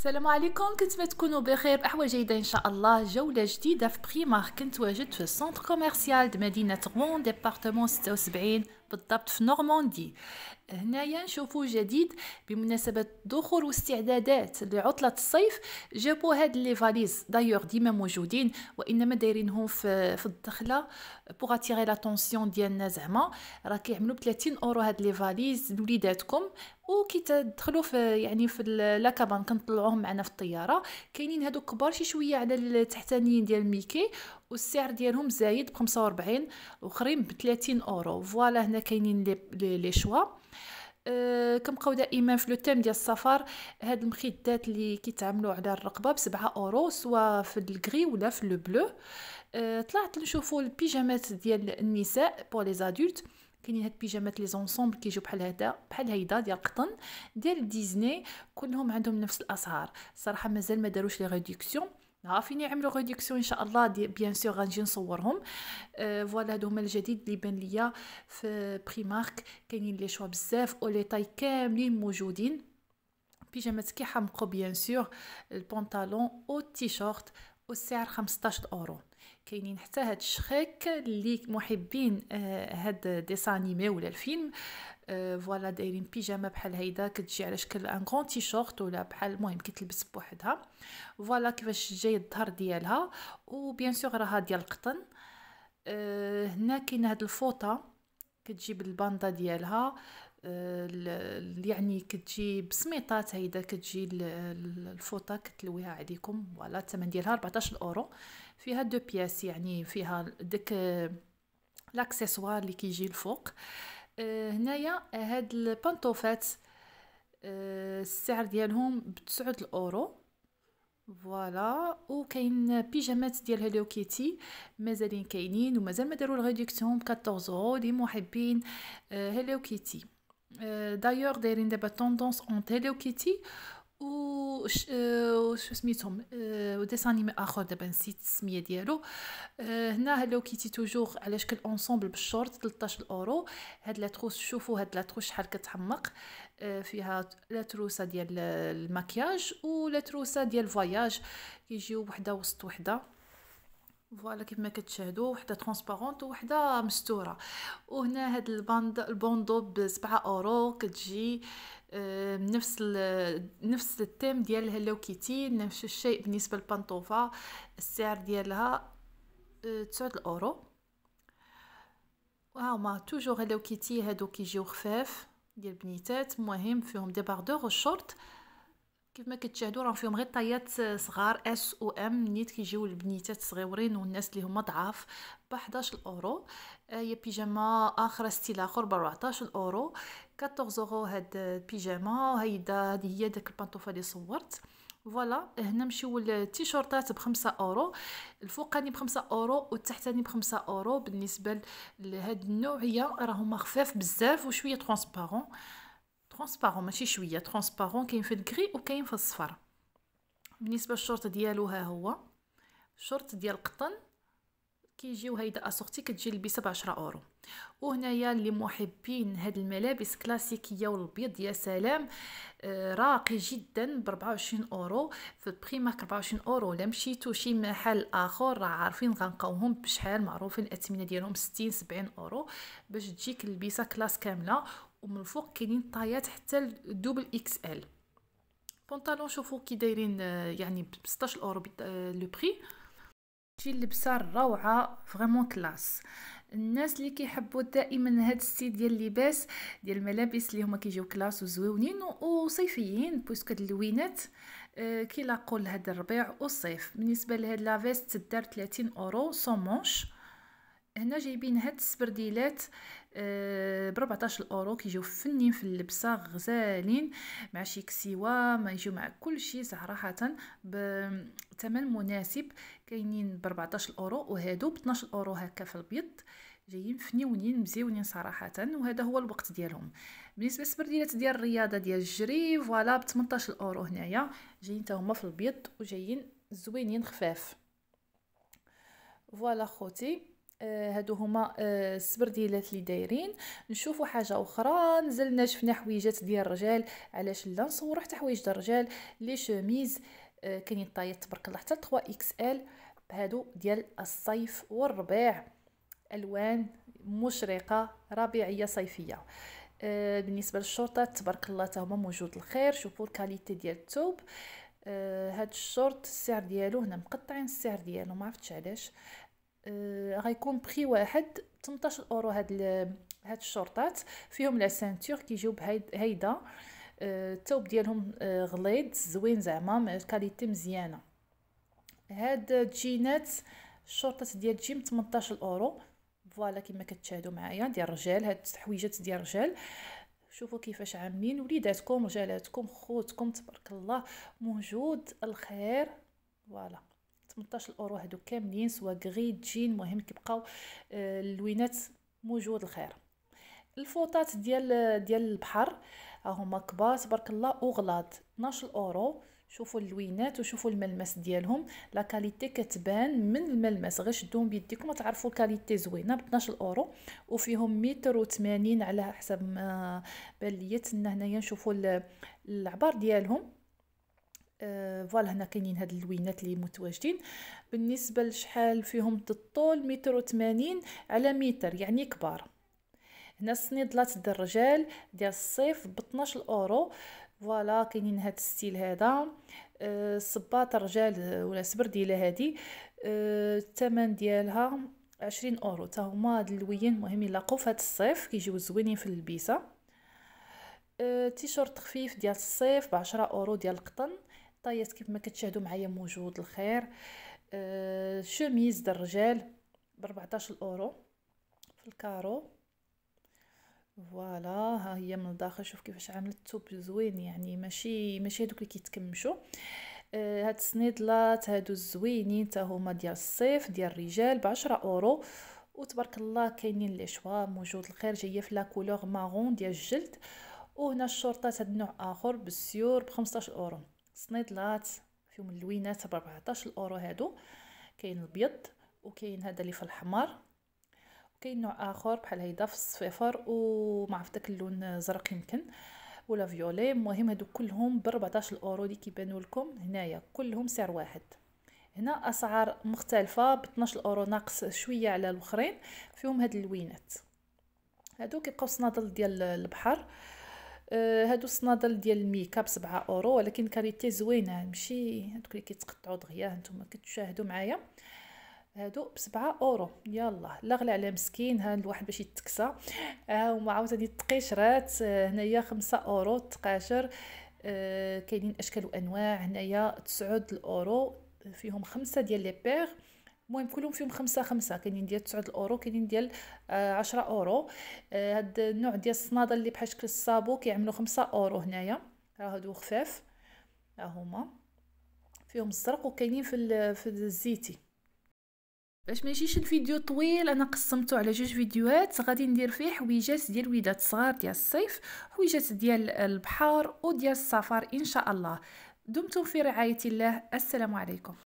السلام عليكم كنت تكونوا بخير بأحوال جيدة إن شاء الله جولة جديدة في بريمار كنت واجد في السنتر كوميرسيال دمدينة مدينة غوان ديبارتمون 76 بالضبط في نورماندي هنايا نشوفوا جديد بمناسبه دخول واستعدادات لعطله الصيف جابوا هاد لي فاليز دايوغ ديما موجودين وانما دايرينهم في في الدخله بوغ اتيري لاتونسيون ديالنا زعما راه كيعملوا 30 اورو هاد لي فاليز لوليداتكم وكي تدخلوا في يعني في لاكابان كنطلعوهم معنا في الطياره كاينين هادو كبار شي شويه على التحتانيين ديال ميكي والسعر ديالهم زايد ب 45 وخرين ب 30 اورو فوالا هنا كاينين لي شوا أه كنبقاو دائما في لو تيم ديال السفر هاد المخدات اللي كيتعملوا على الرقبه بسبعة اورو سواء في الكري ولا في لو بلو أه طلعت نشوفوا البيجامات ديال النساء بور لي زادولت كاينين هاد البيجامات لي زونسومبل كيجيو بحال هذا بحال هيدا ديال القطن ديال ديزني كلهم عندهم نفس الاسعار صراحه مازال ما داروش لي ريدكسيون عارفين يعملوا ريدكسيون ان شاء الله بيان سور غنجي نصورهم أه فوالا هادو هما الجديد اللي بان ليا في بريمارك كاينين لي شوا بزاف او لي طاي كاملين موجودين بيجامات حمقو بيان سور البنطالون او التيشيرت والسعر 15 اورو كاينين حتى هاد الشخيك اللي محبين آه، هاد ديسانيمي ولا الفيلم فوالا euh, دايرين بيجامه بحال هيدا كتجي على شكل ان غون تي شورت ولا بحال المهم كتلبس بوحدها فوالا كيفاش جاي الظهر ديالها وبيان سور راها ديال القطن أه هنا كاين هاد الفوطه كتجيب الباندا ديالها أه يعني كتجي بسميطات هيدا كتجي الفوطه كتلويها عليكم فوالا الثمن ديالها 14 اورو فيها دو بياس يعني فيها داك لاكسيسوار آه، اللي كيجي الفوق آه، هنايا آه، هاد البانطوفات آه، السعر ديالهم 9 الاورو فوالا وكاين بيجامات ديال هالو كيتي مازالين كاينين ومازال ما داروا الريدكسيون ب 14 اورو لمحبين هالو كيتي دايوغ دايرين دابا طوندونس اون هالو كيتي وش وش سميتهم و انيمي اخر دابا نسيت السميه ديالو هنا هلو كيتي توجور على شكل اونسومبل بالشورت 13 اورو هاد لا تروس شوفوا هاد لا تروس شحال كتحمق فيها لا تروسه ديال المكياج ولا تروسه ديال فواياج كيجيو وحده وسط وحده فوالا ما كتشاهدوا وحده ترونسبارونت وحده مستوره وهنا هاد الباند البوندو ب 7 اورو كتجي آه، نفس ال... نفس التيم ديال هلو كيتي نفس الشيء بالنسبه للبانطوفا السعر ديالها 9 اورو ما توجور هلو كيتي هادو كيجيو خفاف ديال بنيتات المهم فيهم باردور والشورت كيف ما كتشاهدوا راهم فيهم غير طيات صغار اس او ام نيت كيجيو البنيتات صغيورين والناس اللي هما ضعاف ب 11 اورو هي بيجاما اخر ستيل اخر ب 14 اورو 14 اورو هاد البيجاما هيدا هادي هي داك البانطوفا اللي صورت فوالا هنا للتيشورتات ب بخمسة اورو الفوقاني بخمسة اورو والتحتاني بخمسة اورو بالنسبه لهاد النوعيه راهما خفاف بزاف وشويه ترونسبارون ترونسبارون ماشي شويه ترونسبارون كاين في الكري وكاين في الصفر بالنسبه للشورت ديالو ها هو الشورت ديال القطن كيجيو هيدا اسورتي كتجي لبسه ب 10 اورو وهنايا اللي محبين هاد الملابس كلاسيكيه والبيض يا سلام آه، راقي جدا ب 24 اورو في بريمارك 24 اورو لا مشيتو شي محل اخر راه عارفين غنلقاوهم بشحال معروفين الاثمنه ديالهم 60 70 اورو باش تجيك البسه كلاس كامله ومن فوق كاينين طايات حتى الدوبل اكس ال بونطالون شوفوا كي دايرين يعني ب 16 اورو لو بري تجي اللبسه روعه فريمون كلاس الناس اللي كيحبوا دائما هاد السي ديال اللباس ديال الملابس اللي هما كيجيو كلاس وزويونين وصيفيين هاد اللوينات آه، كيلاقوا لهاد الربيع والصيف بالنسبه لهاد لافيست دار 30 اورو سون مونش هنا جايبين هاد السبرديلات ب 14 اورو كيجيو فنين في اللبسه غزالين مع شي كسيوه ما يجيو مع كلشي صراحه بثمن مناسب كاينين ب 14 اورو وهادو ب 12 اورو هكا في البيض جايين فنيونين مزيونين صراحه وهذا هو الوقت ديالهم بالنسبه للسبرديلات ديال الرياضه ديال الجري فوالا ب 18 اورو هنايا جايين حتى هما في البيض وجايين زوينين خفاف فوالا خوتي آه، هادو هما السبرديلات آه، اللي دايرين نشوفوا حاجه اخرى نزلنا شفنا حويجات ديال الرجال علاش لا نصوروا حتى حوايج ديال الرجال لي شوميز آه، كاينين طايات تبارك الله حتى 3 اكس ال هادو ديال الصيف والربيع الوان مشرقه ربيعيه صيفيه بالنسبه للشورتات تبارك الله حتى هما موجود الخير شوفوا الكاليتي ديال الثوب هاد الشورت السعر ديالو هنا مقطعين السعر ديالو ما عرفتش علاش آه، غيكون بخي واحد 18 اورو هاد هاد الشرطات فيهم لا سانتور كيجيو بهيدا الثوب آه، ديالهم آه، غليظ زوين زعما الكاليتي مزيانه هاد الجينات الشرطات ديال جيم 18 اورو فوالا كما كتشاهدوا معايا ديال الرجال هاد التحويجات ديال الرجال شوفوا كيفاش عاملين وليداتكم رجالاتكم خوتكم تبارك الله موجود الخير فوالا 18 اورو هادو كاملين سوا غري جين مهم كيبقاو آه، اللوينات موجود الخير الفوطات ديال ديال البحر هما كبار تبارك الله وغلاط 12 اورو شوفوا اللوينات وشوفوا الملمس ديالهم لا كاليتي كتبان من الملمس غير شدوهم بيديكم تعرفوا الكاليتي زوينه ب 12 اورو وفيهم متر و80 على حسب ما بان ليا تسنى هنايا نشوفوا العبار ديالهم آه، فوالا هنا كاينين هاد اللوينات اللي متواجدين بالنسبه لشحال فيهم الطول متر و على متر يعني كبار هنا الصنيدلات ديال الرجال ديال الصيف ب 12 اورو فوالا كاينين هاد الستيل هذا أه الصباط الرجال ولا السبرديله هادي آه، الثمن ديالها 20 اورو حتى هما هاد اللوين مهم الا في هاد الصيف كيجيو زوينين في اللبسه آه، تيشورت خفيف ديال الصيف ب 10 اورو ديال القطن طيات كيف ما كتشاهدوا معايا موجود الخير آه شوميز الرجال ب 14 اورو في الكارو فوالا ها هي من الداخل شوف كيفاش عامل التوب زوين يعني ماشي ماشي هذوك اللي كيتكمشوا آه هاد السنيدلات هادو الزوينين حتى هما ديال الصيف ديال الرجال ب 10 اورو وتبارك الله كاينين لي شوا موجود الخير جايه في لا كولور مارون ديال الجلد وهنا الشورطات هاد النوع اخر بالسيور ب 15 اورو صنيدلات فيهم اللوينات ب 14 اورو هادو كاين الابيض وكاين هذا اللي في الحمر وكاين نوع اخر بحال هيدا في الصفيفر ومع في داك اللون الزرق يمكن ولا فيولي المهم هادو كلهم ب 14 اورو اللي كيبانوا لكم هنايا كلهم سعر واحد هنا اسعار مختلفه ب 12 اورو ناقص شويه على الاخرين فيهم هاد اللوينات هادو كيبقاو صنادل ديال البحر آه، هادو الصنادل ديال الميكاب 7 اورو ولكن كاليتي زوينه ماشي هادوك اللي كيتقطعوا دغيا نتوما كتشاهدوا معايا هادو بسبعة اورو يلا لا غلا على مسكين ها الواحد باش يتكسى ها آه، هما عاوتاني التقشرات آه، هنايا خمسة اورو التقاشر آه كاينين اشكال وانواع هنايا تسعود اورو فيهم خمسة ديال لي بيغ المهم كلهم فيهم خمسة خمسة كاينين ديال تسعود الاورو كاينين ديال آه، عشرة اورو آه، هاد النوع ديال الصنادل اللي بحال شكل الصابو كيعملو خمسة اورو هنايا راه هادو خفاف ها هما فيهم الزرق وكاينين في في الزيتي باش ما يجيش الفيديو طويل انا قسمته على جوج فيديوهات غادي ندير فيه حويجات ديال وداد صغار ديال الصيف حويجات ديال البحر وديال السفر ان شاء الله دمتم في رعايه الله السلام عليكم